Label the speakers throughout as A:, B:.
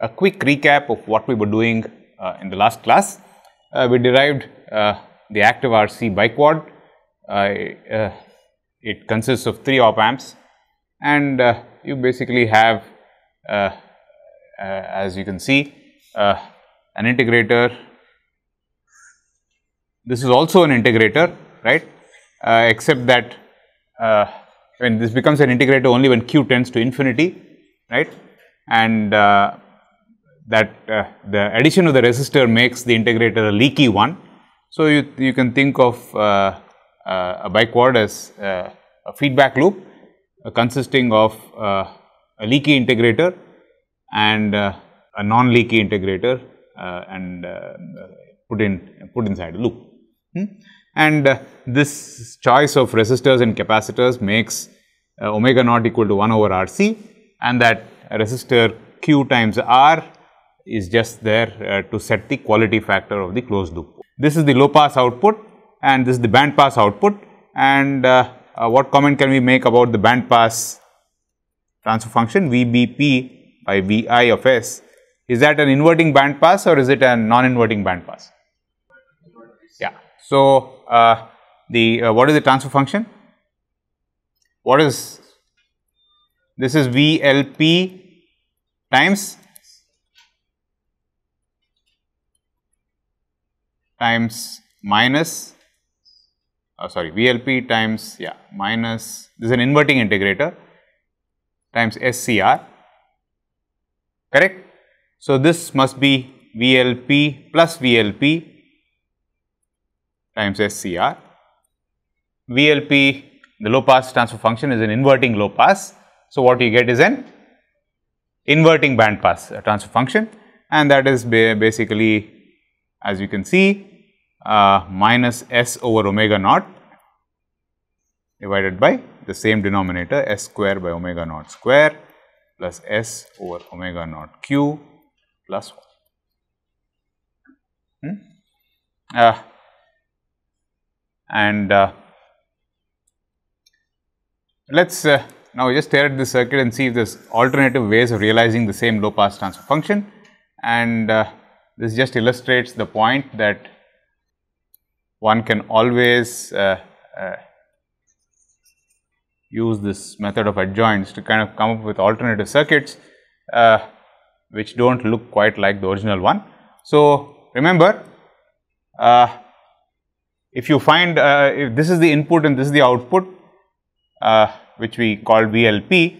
A: a quick recap of what we were doing uh, in the last class. Uh, we derived uh, the active RC biquad. Uh, it consists of three op amps and uh, you basically have uh, as you can see an integrator. This is also an integrator right except that when this becomes an integrator only when q tends to infinity right and uh, that uh, the addition of the resistor makes the integrator a leaky one. So, you, you can think of uh, uh a backward as uh, a feedback loop uh, consisting of a leaky integrator and a non-leaky integrator and put in put inside a loop. Hmm? And this choice of resistors and capacitors makes omega naught equal to 1 over R c and that resistor q times R is just there uh, to set the quality factor of the closed loop. This is the low pass output and this is the band pass output and uh, uh, what comment can we make about the band pass transfer function VBP by VI of S is that an inverting band pass or is it a non-inverting band pass? Yeah. So, uh, the uh, what is the transfer function? What is this is VLP times times minus oh sorry VLP times yeah minus this is an inverting integrator times SCR correct. So, this must be VLP plus VLP times SCR. VLP the low pass transfer function is an inverting low pass. So, what you get is an inverting band pass uh, transfer function and that is basically as you can see uh, minus s over omega naught divided by the same denominator s square by omega naught square plus s over omega naught q plus 1. Hmm? Uh, and uh, let us uh, now just stare at this circuit and see if there is alternative ways of realizing the same low pass transfer function and uh, this just illustrates the point that one can always uh, uh, use this method of adjoints to kind of come up with alternative circuits uh, which do not look quite like the original one. So, remember uh, if you find uh, if this is the input and this is the output uh, which we call VLP,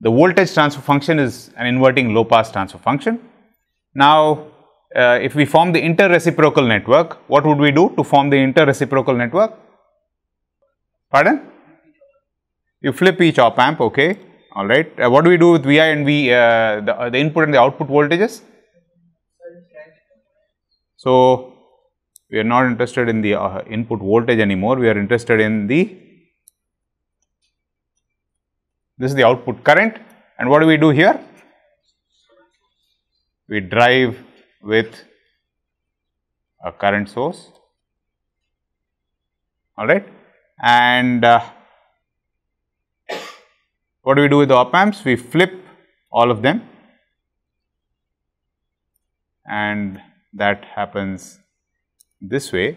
A: the voltage transfer function is an inverting low pass transfer function. Now, uh, if we form the inter reciprocal network, what would we do to form the inter reciprocal network? Pardon? You flip each op amp, okay, all right. Uh, what do we do with Vi and V, uh, the, uh, the input and the output voltages? So, we are not interested in the uh, input voltage anymore, we are interested in the, this is the output current and what do we do here? We drive with a current source all right and uh, what do we do with the op amps we flip all of them and that happens this way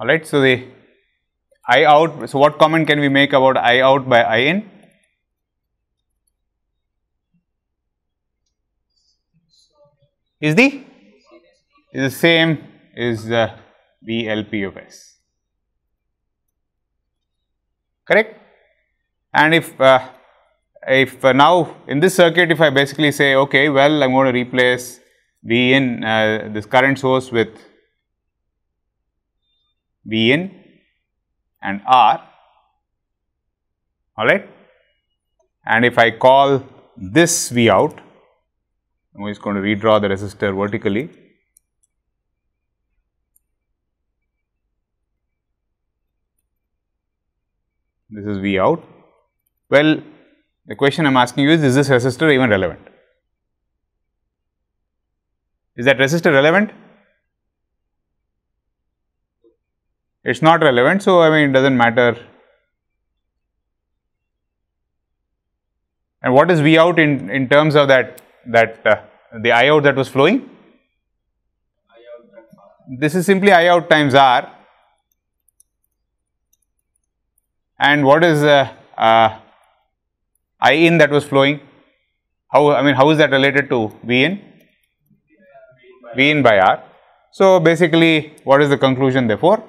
A: all right. So, the I out, so what comment can we make about I out by I in? Is the is the same is the VLP of S, correct? And if uh, if uh, now in this circuit, if I basically say, okay, well, I'm going to replace V in uh, this current source with in and R alright. And if I call this V out, I am just going to redraw the resistor vertically. This is V out. Well, the question I am asking you is, is this resistor even relevant? Is that resistor relevant? it is not relevant. So, I mean it does not matter and what is V out in, in terms of that that uh, the I out that was flowing? This is simply I out times R and what is uh, uh, I in that was flowing? How I mean how is that related to V in? V in by R. So, basically what is the conclusion therefore?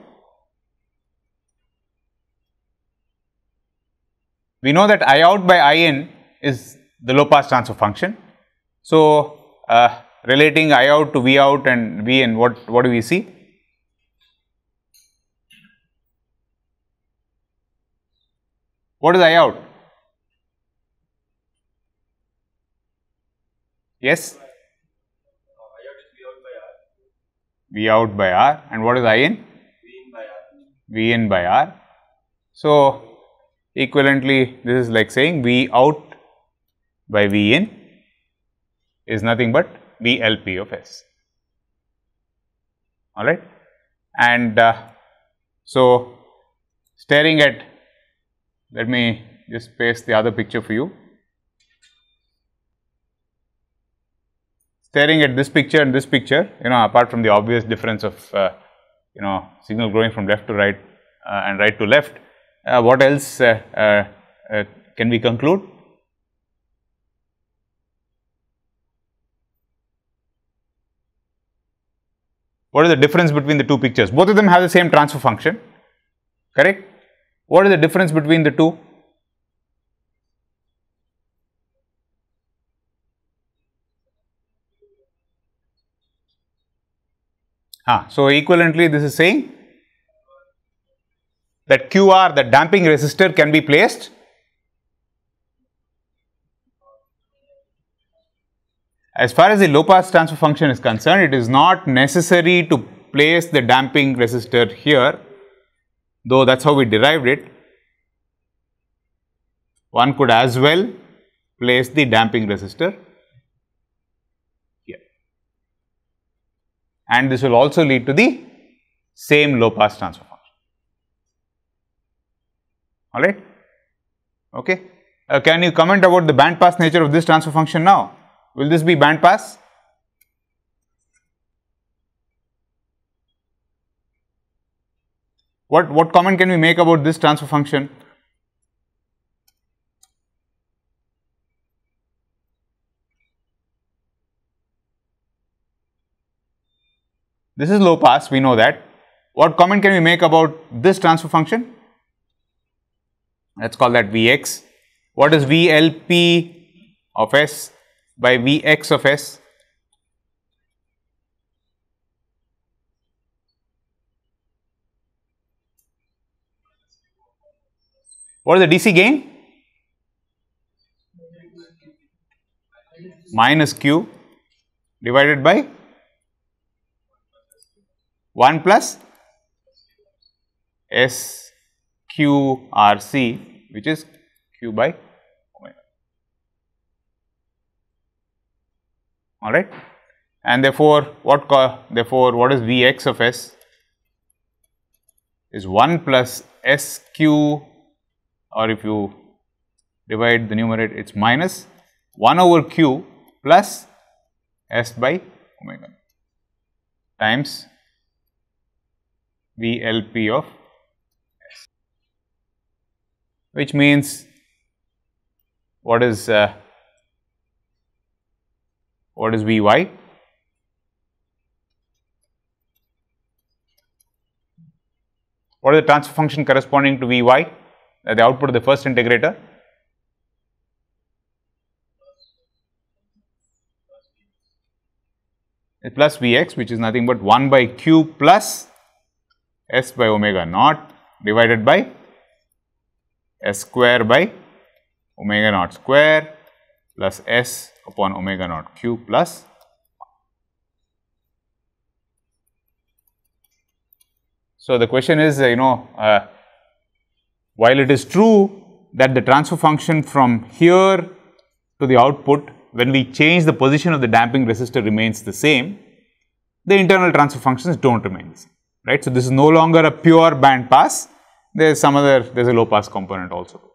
A: we know that I out by I in is the low pass transfer function. So, uh, relating I out to V out and V in what, what do we see? What is I out? Yes? V out by R and what is I in? V in by R. So, Equivalently, this is like saying V out by V in is nothing but V L P of S. All right. And uh, so, staring at let me just paste the other picture for you. Staring at this picture and this picture, you know, apart from the obvious difference of, uh, you know, signal growing from left to right uh, and right to left, uh, what else uh, uh, can we conclude? What is the difference between the two pictures? Both of them have the same transfer function, correct? What is the difference between the two? Ah, so, equivalently this is saying that QR, the damping resistor can be placed As far as the low pass transfer function is concerned, it is not necessary to place the damping resistor here, though that is how we derived it. One could as well place the damping resistor here. And this will also lead to the same low pass transfer all right. Okay. Uh, can you comment about the bandpass nature of this transfer function now? Will this be bandpass? What, what comment can we make about this transfer function? This is low pass, we know that. What comment can we make about this transfer function? let us call that Vx. What is VLP of S by Vx of S? What is the DC gain? Minus Q divided by 1 plus S QRC which is Q by omega. All right. And therefore, what therefore what is Vx of S is 1 plus SQ or if you divide the numerator it is minus 1 over Q plus S by omega times VLP of which means what is uh, what is Vy? What is the transfer function corresponding to Vy? Uh, the output of the first integrator. plus Vx which is nothing but 1 by q plus s by omega naught divided by s square by omega naught square plus s upon omega naught q plus So, the question is uh, you know uh, while it is true that the transfer function from here to the output when we change the position of the damping resistor remains the same, the internal transfer functions do not remain the same right. So, this is no longer a pure band pass, there is some other, there is a low pass component also.